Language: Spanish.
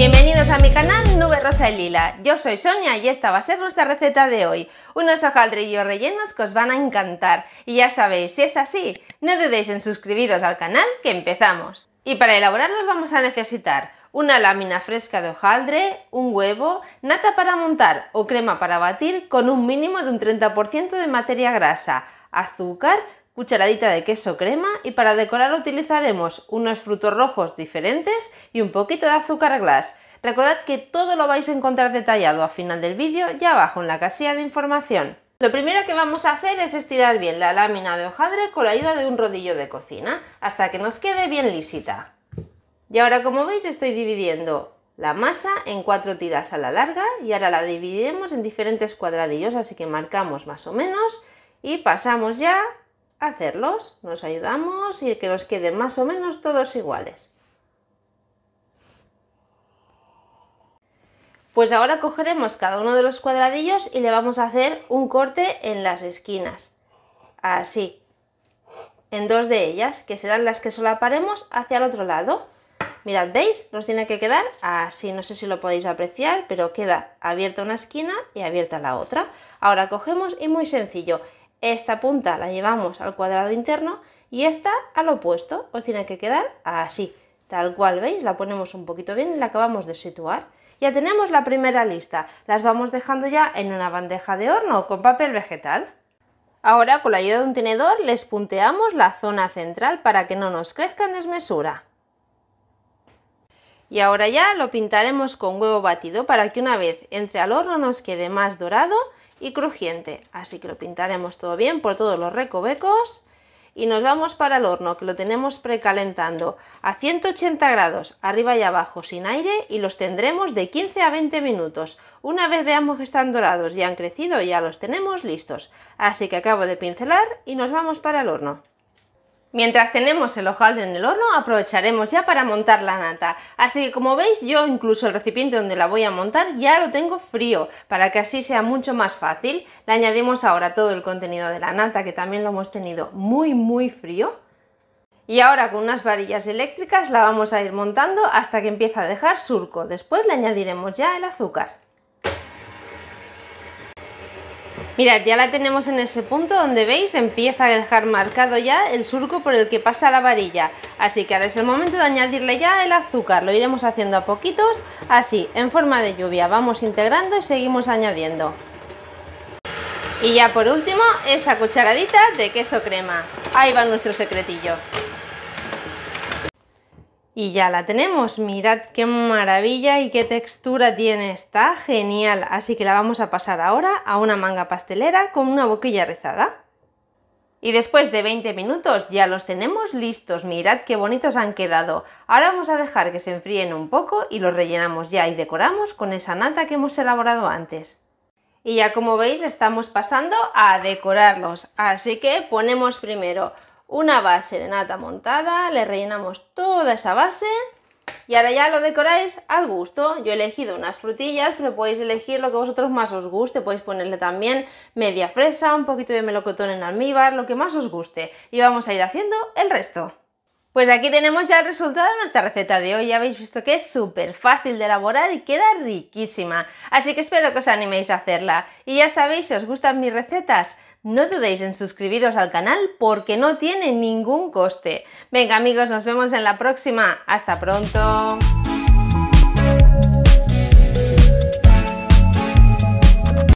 Bienvenidos a mi canal Nube Rosa y Lila, yo soy Sonia y esta va a ser nuestra receta de hoy, unos hojaldrillos rellenos que os van a encantar y ya sabéis, si es así, no dudéis en suscribiros al canal que empezamos. Y para elaborarlos vamos a necesitar una lámina fresca de hojaldre, un huevo, nata para montar o crema para batir con un mínimo de un 30% de materia grasa, azúcar, cucharadita de queso crema y para decorar utilizaremos unos frutos rojos diferentes y un poquito de azúcar glass. Recordad que todo lo vais a encontrar detallado al final del vídeo y abajo en la casilla de información. Lo primero que vamos a hacer es estirar bien la lámina de hojadre con la ayuda de un rodillo de cocina hasta que nos quede bien lisita. Y ahora como veis estoy dividiendo la masa en cuatro tiras a la larga y ahora la dividiremos en diferentes cuadradillos así que marcamos más o menos y pasamos ya hacerlos. Nos ayudamos y que nos queden más o menos todos iguales. Pues ahora cogeremos cada uno de los cuadradillos y le vamos a hacer un corte en las esquinas. Así. En dos de ellas, que serán las que solaparemos hacia el otro lado. Mirad, ¿veis? Nos tiene que quedar así, no sé si lo podéis apreciar, pero queda abierta una esquina y abierta la otra. Ahora cogemos y muy sencillo, esta punta la llevamos al cuadrado interno y esta al opuesto. Os tiene que quedar así, tal cual, ¿veis? La ponemos un poquito bien y la acabamos de situar. Ya tenemos la primera lista. Las vamos dejando ya en una bandeja de horno con papel vegetal. Ahora con la ayuda de un tenedor les punteamos la zona central para que no nos crezca en desmesura. Y ahora ya lo pintaremos con huevo batido para que una vez entre al horno nos quede más dorado y crujiente. Así que lo pintaremos todo bien por todos los recovecos y nos vamos para el horno que lo tenemos precalentando a 180 grados arriba y abajo sin aire y los tendremos de 15 a 20 minutos. Una vez veamos que están dorados y han crecido ya los tenemos listos. Así que acabo de pincelar y nos vamos para el horno. Mientras tenemos el hojaldre en el horno aprovecharemos ya para montar la nata, así que como veis yo incluso el recipiente donde la voy a montar ya lo tengo frío para que así sea mucho más fácil. Le añadimos ahora todo el contenido de la nata que también lo hemos tenido muy muy frío y ahora con unas varillas eléctricas la vamos a ir montando hasta que empieza a dejar surco, después le añadiremos ya el azúcar. Mirad, ya la tenemos en ese punto donde veis empieza a dejar marcado ya el surco por el que pasa la varilla. Así que ahora es el momento de añadirle ya el azúcar. Lo iremos haciendo a poquitos, así, en forma de lluvia. Vamos integrando y seguimos añadiendo. Y ya por último, esa cucharadita de queso crema. Ahí va nuestro secretillo. Y ya la tenemos, mirad qué maravilla y qué textura tiene, está genial. Así que la vamos a pasar ahora a una manga pastelera con una boquilla rizada. Y después de 20 minutos ya los tenemos listos, mirad qué bonitos han quedado. Ahora vamos a dejar que se enfríen un poco y los rellenamos ya y decoramos con esa nata que hemos elaborado antes. Y ya como veis estamos pasando a decorarlos, así que ponemos primero una base de nata montada, le rellenamos toda esa base y ahora ya lo decoráis al gusto. Yo he elegido unas frutillas, pero podéis elegir lo que vosotros más os guste. Podéis ponerle también media fresa, un poquito de melocotón en almíbar, lo que más os guste. Y vamos a ir haciendo el resto. Pues aquí tenemos ya el resultado de nuestra receta de hoy, ya habéis visto que es súper fácil de elaborar y queda riquísima, así que espero que os animéis a hacerla. Y ya sabéis, si os gustan mis recetas, no dudéis en suscribiros al canal porque no tiene ningún coste. Venga amigos, nos vemos en la próxima. Hasta pronto.